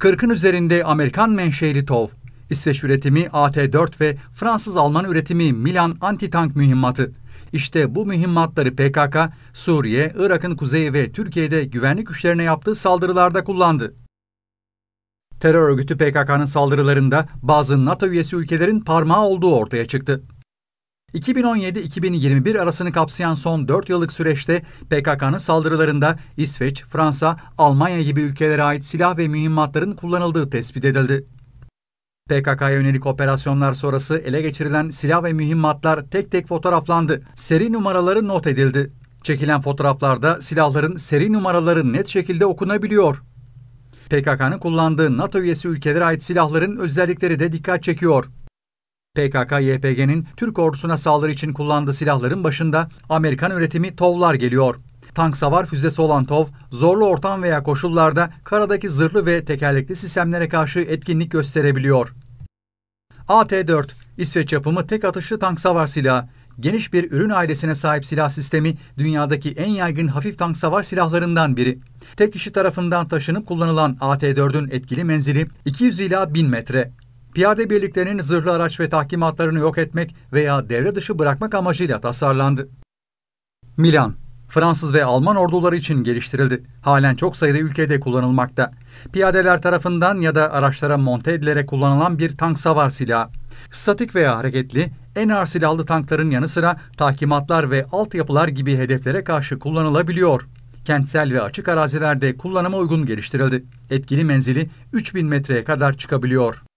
40'ın üzerinde Amerikan menşeli TOV, İsveç üretimi AT-4 ve Fransız-Alman üretimi Milan antitank mühimmatı. İşte bu mühimmatları PKK, Suriye, Irak'ın kuzeyi ve Türkiye'de güvenlik güçlerine yaptığı saldırılarda kullandı. Terör örgütü PKK'nın saldırılarında bazı NATO üyesi ülkelerin parmağı olduğu ortaya çıktı. 2017-2021 arasını kapsayan son 4 yıllık süreçte PKK'nın saldırılarında İsveç, Fransa, Almanya gibi ülkelere ait silah ve mühimmatların kullanıldığı tespit edildi. PKK'ya yönelik operasyonlar sonrası ele geçirilen silah ve mühimmatlar tek tek fotoğraflandı. Seri numaraları not edildi. Çekilen fotoğraflarda silahların seri numaraları net şekilde okunabiliyor. PKK'nın kullandığı NATO üyesi ülkelere ait silahların özellikleri de dikkat çekiyor. PKK-YPG'nin Türk ordusuna saldırı için kullandığı silahların başında Amerikan üretimi TOV'lar geliyor. Tank savar füzesi olan TOV, zorlu ortam veya koşullarda karadaki zırhlı ve tekerlekli sistemlere karşı etkinlik gösterebiliyor. AT-4, İsveç yapımı tek atışlı tank savar silahı. Geniş bir ürün ailesine sahip silah sistemi dünyadaki en yaygın hafif tank savar silahlarından biri. Tek kişi tarafından taşınıp kullanılan AT-4'ün etkili menzili 200 ila 1000 metre piyade birliklerinin zırhlı araç ve tahkimatlarını yok etmek veya devre dışı bırakmak amacıyla tasarlandı. Milan, Fransız ve Alman orduları için geliştirildi. Halen çok sayıda ülkede kullanılmakta. Piyadeler tarafından ya da araçlara monte edilerek kullanılan bir tank savar silahı. Statik veya hareketli, en ağır silahlı tankların yanı sıra tahkimatlar ve altyapılar gibi hedeflere karşı kullanılabiliyor. Kentsel ve açık arazilerde kullanıma uygun geliştirildi. Etkili menzili 3000 metreye kadar çıkabiliyor.